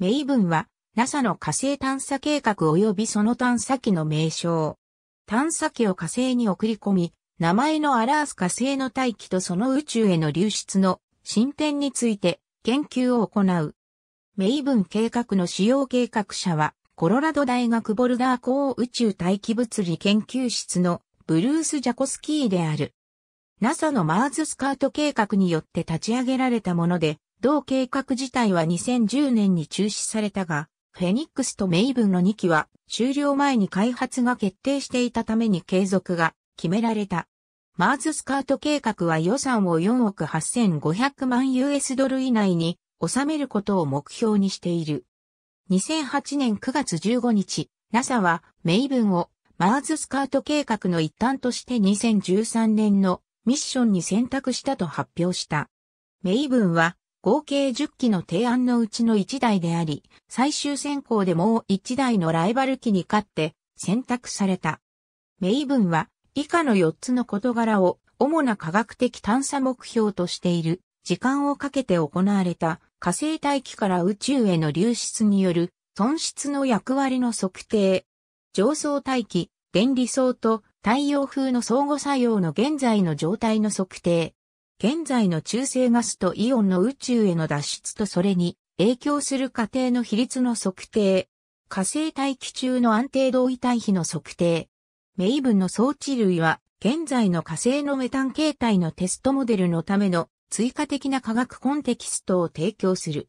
メイブンは NASA の火星探査計画及びその探査機の名称。探査機を火星に送り込み、名前のアラース火星の大気とその宇宙への流出の進展について研究を行う。メイブン計画の使用計画者は、コロラド大学ボルダー高宇宙大気物理研究室のブルース・ジャコスキーである。NASA のマーズスカート計画によって立ち上げられたもので、同計画自体は2010年に中止されたが、フェニックスとメイブンの2機は終了前に開発が決定していたために継続が決められた。マーズスカート計画は予算を4億8500万 US ドル以内に収めることを目標にしている。2008年9月15日、NASA はメイブンをマーズスカート計画の一端として2013年のミッションに選択したと発表した。メイブンは合計10機の提案のうちの1台であり、最終選考でもう1台のライバル機に勝って選択された。名分は以下の4つの事柄を主な科学的探査目標としている時間をかけて行われた火星大気から宇宙への流出による損失の役割の測定、上層大気、電離層と太陽風の相互作用の現在の状態の測定、現在の中性ガスとイオンの宇宙への脱出とそれに影響する過程の比率の測定、火星大気中の安定同位体比の測定、メイブンの装置類は現在の火星のメタン形態のテストモデルのための追加的な科学コンテキストを提供する。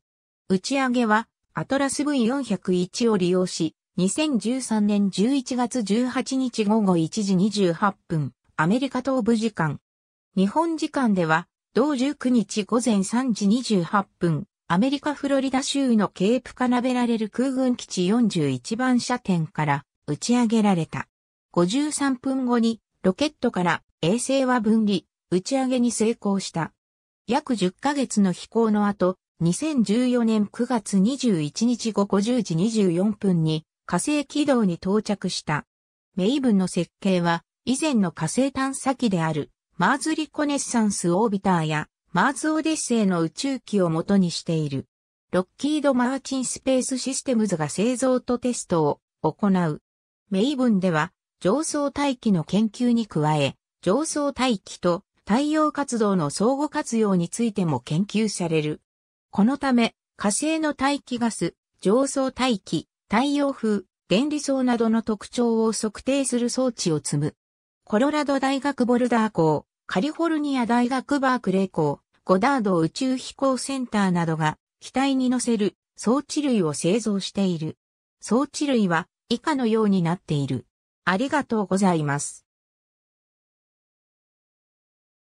打ち上げはアトラス V401 を利用し、2013年11月18日午後1時28分、アメリカ東部時間、日本時間では、同19日午前3時28分、アメリカフロリダ州のケープカナベラレル空軍基地41番射点から打ち上げられた。53分後にロケットから衛星は分離、打ち上げに成功した。約10ヶ月の飛行の後、2014年9月21日午後10時24分に火星軌道に到着した。メイブンの設計は以前の火星探査機であるマーズ・リコネッサンス・オービターや、マーズ・オデッセイの宇宙機を元にしている。ロッキード・マーチン・スペース・システムズが製造とテストを行う。メイブンでは、上層大気の研究に加え、上層大気と太陽活動の相互活用についても研究される。このため、火星の大気ガス、上層大気、太陽風、電離層などの特徴を測定する装置を積む。コロラド大学ボルダー校、カリフォルニア大学バークレー校、ゴダード宇宙飛行センターなどが機体に乗せる装置類を製造している。装置類は以下のようになっている。ありがとうございます。